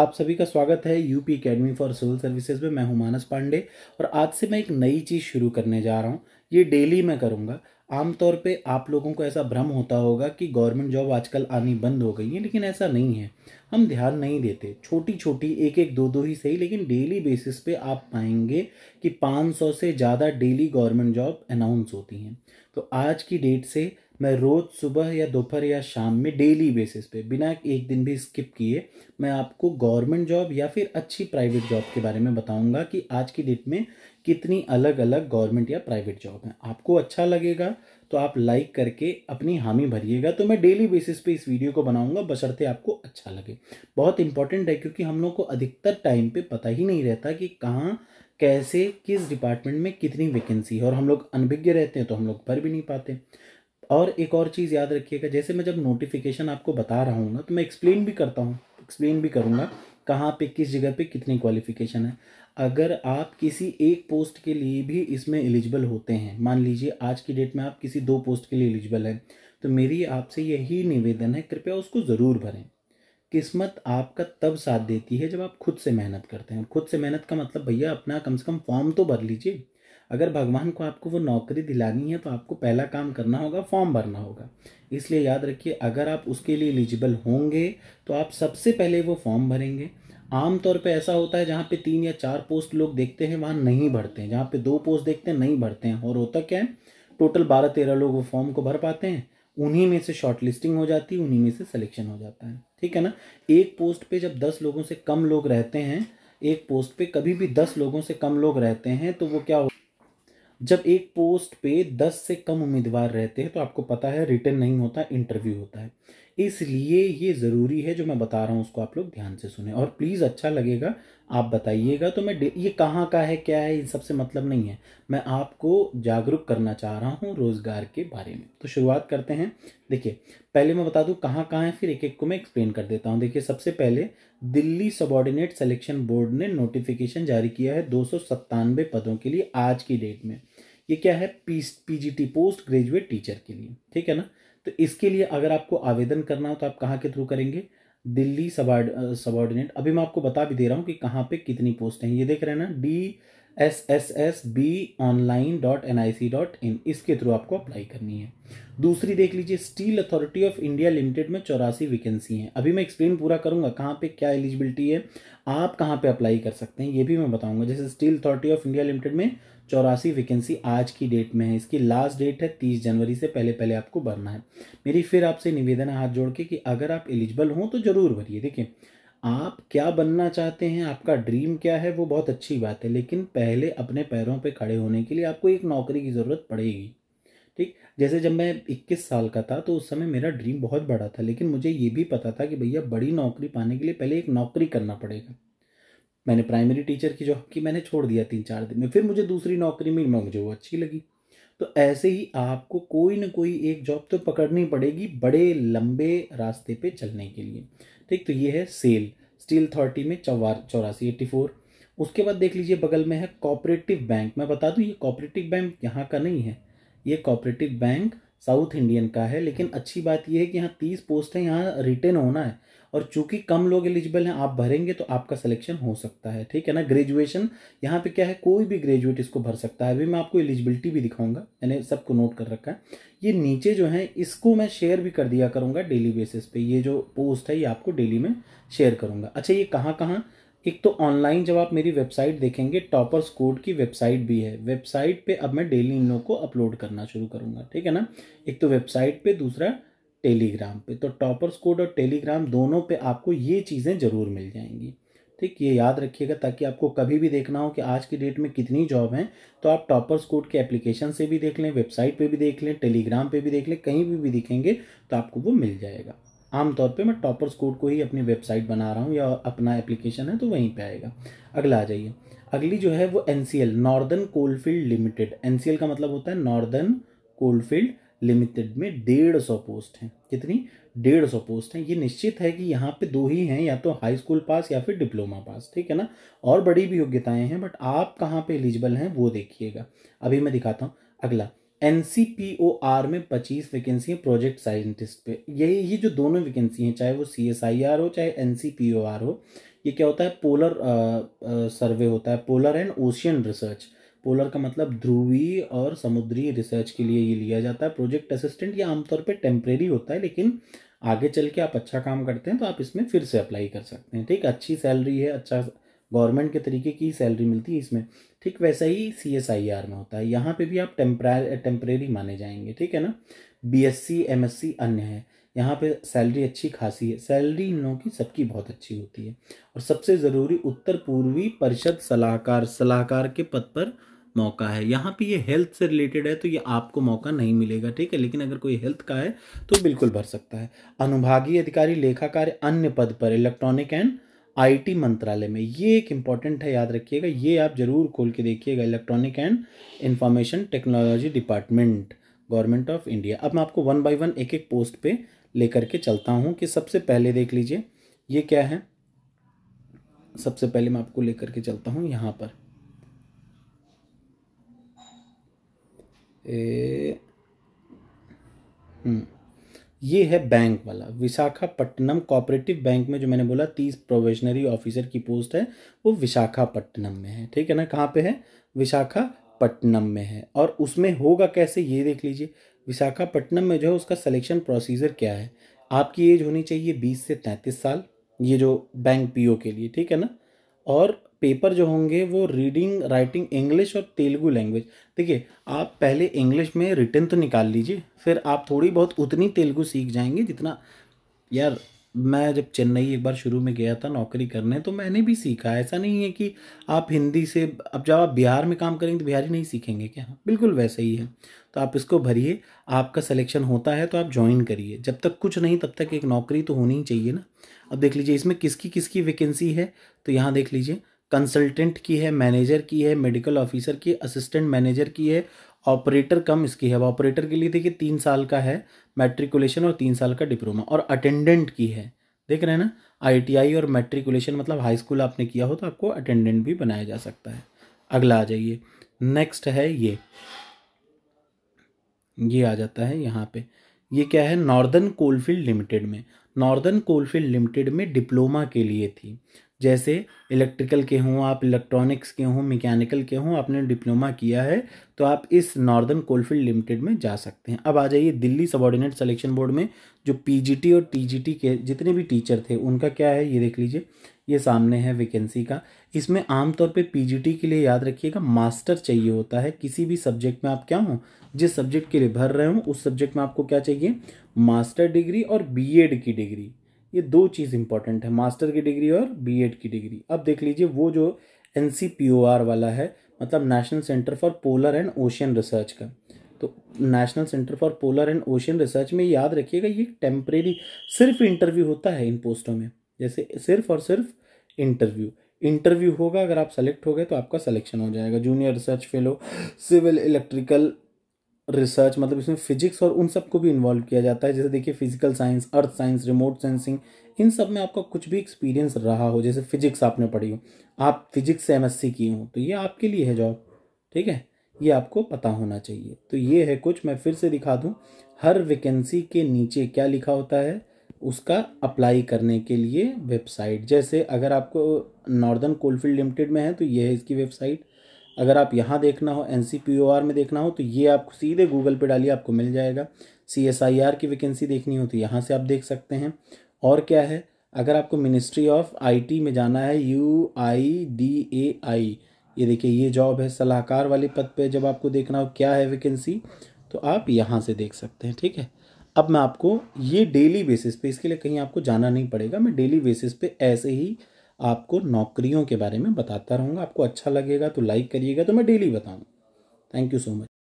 आप सभी का स्वागत है UP academy for civil services में मैं हूं मानस पांडे और आज से मैं एक नई चीज़ शुरू करने जा रहा हूं ये डेली मैं करूंगा आमतौर पे आप लोगों को ऐसा भ्रम होता होगा कि गवर्नमेंट जॉब आजकल आनी बंद हो गई है लेकिन ऐसा नहीं है हम ध्यान नहीं देते छोटी छोटी एक एक दो दो ही सही लेकिन डेली बेसिस पे आप पाएंगे कि 500 से ज़्यादा डेली गवर्नमेंट जॉब अनाउंस होती हैं तो आज की डेट से मैं रोज़ सुबह या दोपहर या शाम में डेली बेसिस पे बिना एक दिन भी स्किप किए मैं आपको गवर्नमेंट जॉब या फिर अच्छी प्राइवेट जॉब के बारे में बताऊंगा कि आज की डेट में कितनी अलग अलग गवर्नमेंट या प्राइवेट जॉब हैं आपको अच्छा लगेगा तो आप लाइक करके अपनी हामी भरिएगा तो मैं डेली बेसिस पे इस वीडियो को बनाऊंगा बशर्ते आपको अच्छा लगे बहुत इंपॉर्टेंट है क्योंकि हम लोग को अधिकतर टाइम पे पता ही नहीं रहता कि कहाँ कैसे किस डिपार्टमेंट में कितनी वैकेंसी है और हम लोग अनभिज्ञ रहते हैं तो हम लोग भर भी नहीं पाते और एक और चीज़ याद रखिएगा जैसे मैं जब नोटिफिकेशन आपको बता रहा हूँ ना तो मैं एक्सप्लेन भी करता हूँ एक्सप्लेन भी करूँगा कहाँ पे किस जगह पे कितनी क्वालिफिकेशन है अगर आप किसी एक पोस्ट के लिए भी इसमें एलिजिबल होते हैं मान लीजिए आज की डेट में आप किसी दो पोस्ट के लिए एलिजिबल हैं तो मेरी आपसे यही निवेदन है कृपया उसको ज़रूर भरें किस्मत आपका तब साथ देती है जब आप खुद से मेहनत करते हैं खुद से मेहनत का मतलब भैया अपना कम से कम फॉर्म तो भर लीजिए अगर भगवान को आपको वो नौकरी दिलानी है तो आपको पहला काम करना होगा फॉर्म भरना होगा इसलिए याद रखिए अगर आप उसके लिए एलिजिबल होंगे तो आप सबसे पहले वो फॉर्म भरेंगे आमतौर पे ऐसा होता है जहाँ पे तीन या चार पोस्ट लोग देखते हैं वहाँ नहीं भरते हैं जहाँ पे दो पोस्ट देखते हैं नहीं भरते हैं और होता क्या है टोटल बारह तेरह लोग वो फॉर्म को भर पाते हैं उन्हीं में से शॉर्ट लिस्टिंग हो जाती है उन्हीं में से सिलेक्शन हो जाता है ठीक है ना एक पोस्ट पे जब दस लोगों से कम लोग रहते हैं एक पोस्ट पे कभी भी दस लोगों से कम लोग रहते हैं तो वो क्या हो जब एक पोस्ट पे दस से कम उम्मीदवार रहते हैं तो आपको पता है रिटर्न नहीं होता इंटरव्यू होता है इसलिए ये ज़रूरी है जो मैं बता रहा हूँ उसको आप लोग ध्यान से सुने और प्लीज़ अच्छा लगेगा आप बताइएगा तो मैं ये कहाँ का है क्या है इन सबसे मतलब नहीं है मैं आपको जागरूक करना चाह रहा हूँ रोज़गार के बारे में तो शुरुआत करते हैं देखिए पहले मैं बता दूँ कहाँ कहाँ है फिर एक एक को मैं एक्सप्लेन कर देता हूँ देखिए सबसे पहले दिल्ली सबॉर्डिनेट सेलेक्शन बोर्ड ने नोटिफिकेशन जारी किया है दो पदों के लिए आज की डेट में ये क्या है P PGT post graduate teacher के लिए ठीक है ना तो इसके लिए अगर आपको आवेदन करना हो तो आप कहाँ के थ्रू करेंगे दिल्ली सबॉर्ड सबॉर्डिनेट अभी मैं आपको बता भी दे रहा हूँ कि कहाँ पे कितनी पोस्ट हैं ये देख रहे हैं ना D S S S B online dot N I C dot in इसके थ्रू आपको अप्लाई करनी है दूसरी देख लीजिए steel authority of India limited में चौरासी वैकेंसी हैं अभी मैं एक्सप्लेन पूरा करूंगा कहाँ पे क्या एलिजिबिलिटी है आप कहाँ पे अप्लाई कर सकते हैं ये भी मैं बताऊंगा जैसे steel authority of India limited में चौरासी वैकेंसी आज की डेट में है इसकी लास्ट डेट है तीस जनवरी से पहले पहले आपको भरना है मेरी फिर आपसे निवेदन है हाथ जोड़ के कि अगर आप एलिजिबल हों तो ज़रूर भरिए देखिए आप क्या बनना चाहते हैं आपका ड्रीम क्या है वो बहुत अच्छी बात है लेकिन पहले अपने पैरों पे खड़े होने के लिए आपको एक नौकरी की ज़रूरत पड़ेगी ठीक जैसे जब मैं इक्कीस साल का था तो उस समय मेरा ड्रीम बहुत बड़ा था लेकिन मुझे ये भी पता था कि भैया बड़ी नौकरी पाने के लिए पहले एक नौकरी करना पड़ेगा मैंने प्राइमरी टीचर की जॉब की मैंने छोड़ दिया तीन चार दिन में फिर मुझे दूसरी नौकरी मिली मुझे वो अच्छी लगी तो ऐसे ही आपको कोई ना कोई एक जॉब तो पकड़नी पड़ेगी बड़े लंबे रास्ते पे चलने के लिए ठीक तो ये है सेल स्टील अथॉरिटी में चौवा चौरासी एट्टी फोर उसके बाद देख लीजिए बगल में है कॉपरेटिव बैंक मैं बता दूँ ये कॉपरेटिव बैंक यहाँ का नहीं है ये कॉपरेटिव बैंक साउथ इंडियन का है लेकिन अच्छी बात यह है कि यहाँ तीस पोस्ट है यहाँ रिटर्न होना है और चूंकि कम लोग एलिजिबल हैं आप भरेंगे तो आपका सिलेक्शन हो सकता है ठीक है ना ग्रेजुएशन यहाँ पे क्या है कोई भी ग्रेजुएट इसको भर सकता है अभी मैं आपको एलिजिबिलिटी भी दिखाऊंगा मैंने सबको नोट कर रखा है ये नीचे जो है इसको मैं शेयर भी कर दिया करूँगा डेली बेसिस पे ये जो पोस्ट है ये आपको डेली में शेयर करूंगा अच्छा ये कहाँ कहाँ एक तो ऑनलाइन जब आप मेरी वेबसाइट देखेंगे टॉपर्स कोड की वेबसाइट भी है वेबसाइट पे अब मैं डेली इन लोग को अपलोड करना शुरू करूंगा ठीक है ना एक तो वेबसाइट पे दूसरा टेलीग्राम पे तो टॉपर्स कोड और टेलीग्राम दोनों पे आपको ये चीज़ें ज़रूर मिल जाएंगी ठीक ये याद रखिएगा ताकि आपको कभी भी देखना हो कि आज की डेट में कितनी जॉब हैं तो आप टॉपर्स कोड के एप्लीकेशन से भी देख लें वेबसाइट पे भी देख लें टेलीग्राम पे भी देख लें कहीं भी भी दिखेंगे तो आपको वो मिल जाएगा आमतौर पर मैं टॉपर्स कोड को ही अपनी वेबसाइट बना रहा हूँ या अपना एप्लीकेशन है तो वहीं पर आएगा अगला आ जाइए अगली जो है वो N C L northern coalfield limited N C L का मतलब होता है नॉर्दर्न कोलफील्ड लिमिटेड में डेढ़ सौ पोस्ट हैं कितनी डेढ़ सौ पोस्ट हैं ये निश्चित है कि यहाँ पे दो ही हैं या तो हाई स्कूल पास या फिर डिप्लोमा पास ठीक है ना और बड़ी भी योग्यताएं हैं बट आप कहाँ पे एलिजिबल हैं वो देखिएगा अभी मैं दिखाता हूँ अगला एन में पच्चीस वैकेंसी है प्रोजेक्ट साइंटिस्ट पे यही ये जो दोनों वैकेंसी हैं चाहे वो सी हो चाहे एन हो ये क्या होता है पोलर सर्वे होता है polar and ocean research polar का मतलब ध्रुवी और समुद्री रिसर्च के लिए ये लिया जाता है प्रोजेक्ट असिस्टेंट ये आमतौर पे टेम्परेरी होता है लेकिन आगे चल के आप अच्छा काम करते हैं तो आप इसमें फिर से अप्लाई कर सकते हैं ठीक अच्छी सैलरी है अच्छा गवर्नमेंट के तरीके की सैलरी मिलती है इसमें ठीक वैसा ही सी एस आई आर में होता है यहाँ पे भी आप टेम्परा टेम्परेरी माने जाएंगे ठीक है ना B S C M S C अन्य है यहाँ पे सैलरी अच्छी खासी है सैलरी इन लोगों की सबकी बहुत अच्छी होती है और सबसे ज़रूरी उत्तर पूर्वी परिषद सलाहकार सलाहकार के पद पर मौका है यहाँ पे ये हेल्थ से रिलेटेड है तो ये आपको मौका नहीं मिलेगा ठीक है लेकिन अगर कोई हेल्थ का है तो बिल्कुल भर सकता है अनुभागीय अधिकारी लेखाकार अन्य पद पर इलेक्ट्रॉनिक एंड आईटी मंत्रालय में ये एक इम्पॉर्टेंट है याद रखिएगा ये आप जरूर खोल के देखिएगा electronic and information technology department government of India अब मैं आपको वन बाय वन एक एक पोस्ट पे लेकर के चलता हूँ कि सबसे पहले देख लीजिए ये क्या है सबसे पहले मैं आपको लेकर के चलता हूँ यहाँ पर ए, हम्म, ये है बैंक वाला विशाखापट्टनम कोऑपरेटिव बैंक में जो मैंने बोला तीस प्रोवेशनरी ऑफिसर की पोस्ट है वो विशाखापट्टनम में है ठीक है ना कहाँ पे है विशाखापट्टनम में है और उसमें होगा कैसे ये देख लीजिए विशाखापट्टनम में जो है उसका सिलेक्शन प्रोसीजर क्या है आपकी एज होनी चाहिए बीस से तैंतीस साल ये जो बैंक पी के लिए ठीक है ना और पेपर जो होंगे वो रीडिंग राइटिंग इंग्लिश और तेलुगु लैंग्वेज देखिए आप पहले इंग्लिश में रिटर्न तो निकाल लीजिए फिर आप थोड़ी बहुत उतनी तेलुगु सीख जाएंगे जितना यार मैं जब चेन्नई एक बार शुरू में गया था नौकरी करने तो मैंने भी सीखा ऐसा नहीं है कि आप हिंदी से अब जब आप बिहार में काम करेंगे तो बिहारी नहीं सीखेंगे क्या बिल्कुल वैसे ही है तो आप इसको भरिए आपका सिलेक्शन होता है तो आप ज्वाइन करिए जब तक कुछ नहीं तब तक एक नौकरी तो होनी ही चाहिए ना अब देख लीजिए इसमें किसकी किसकी वैकेंसी है तो यहाँ देख लीजिए कंसल्टेंट की है मैनेजर की है मेडिकल ऑफिसर की असिस्टेंट मैनेजर की है ऑपरेटर कम इसकी है ऑपरेटर के लिए देखिए तीन साल का है मैट्रिकुलेशन और तीन साल का डिप्लोमा और अटेंडेंट की है देख रहे हैं ना आईटीआई और मैट्रिकुलेशन मतलब हाई स्कूल आपने किया हो तो आपको अटेंडेंट भी बनाया जा सकता है अगला आ जाइए नेक्स्ट है ये ये आ जाता है यहाँ पे ये क्या है नॉर्दर्न कोलफील्ड लिमिटेड में नॉर्दर्न कोलफील्ड लिमिटेड में डिप्लोमा के लिए थी जैसे इलेक्ट्रिकल के हों आप इलेक्ट्रॉनिक्स के हों मैकेनिकल के हों आपने डिप्लोमा किया है तो आप इस नॉर्दर्न कोलफील्ड लिमिटेड में जा सकते हैं अब आ जाइए दिल्ली सबॉर्डिनेट सिलेक्शन बोर्ड में जो पीजीटी और टीजीटी के जितने भी टीचर थे उनका क्या है ये देख लीजिए ये सामने है वैकेंसी का इसमें आमतौर पे पीजीटी के लिए याद रखिएगा मास्टर चाहिए होता है किसी भी सब्जेक्ट में आप क्या हों जिस सब्जेक्ट के लिए भर रहे हो उस सब्जेक्ट में आपको क्या चाहिए मास्टर डिग्री और बीएड की डिग्री ये दो चीज़ इंपॉर्टेंट है मास्टर की डिग्री और बीएड की डिग्री अब देख लीजिए वो जो एन वाला है मतलब national centre for polar and ocean research का तो national centre for polar and ocean research में याद रखिएगा ये टेम्परेरी सिर्फ इंटरव्यू होता है इन पोस्टों में जैसे सिर्फ और सिर्फ इंटरव्यू इंटरव्यू होगा अगर आप सेलेक्ट हो गए तो आपका सिलेक्शन हो जाएगा junior research fellow civil electrical research मतलब इसमें फिजिक्स और उन सब को भी इन्वॉल्व किया जाता है जैसे देखिए physical science earth science remote sensing इन सब में आपका कुछ भी एक्सपीरियंस रहा हो जैसे फिजिक्स आपने पढ़ी हो आप फिजिक्स से एमएससी की हो तो ये आपके लिए है जॉब ठीक है ये आपको पता होना चाहिए तो ये है कुछ मैं फिर से दिखा दूँ हर वैकेंसी के नीचे क्या लिखा होता है उसका अप्लाई करने के लिए वेबसाइट जैसे अगर आपको नॉर्दर्न कोलफील्ड लिमिटेड में है तो ये है इसकी वेबसाइट अगर आप यहाँ देखना हो एन में देखना हो तो ये आप सीधे गूगल पे डालिए आपको मिल जाएगा सी की वैकेंसी देखनी हो तो यहाँ से आप देख सकते हैं और क्या है अगर आपको मिनिस्ट्री ऑफ आईटी में जाना है यू आई डी ए आई ये देखिए ये जॉब है सलाहकार वाले पद पे जब आपको देखना हो क्या है वैकेंसी तो आप यहाँ से देख सकते हैं ठीक है अब मैं आपको ये डेली बेसिस पे इसके लिए कहीं आपको जाना नहीं पड़ेगा मैं डेली बेसिस पे ऐसे ही आपको नौकरियों के बारे में बताता रहूँगा आपको अच्छा लगेगा तो लाइक करिएगा तो मैं डेली बताऊँगा थैंक यू सो मच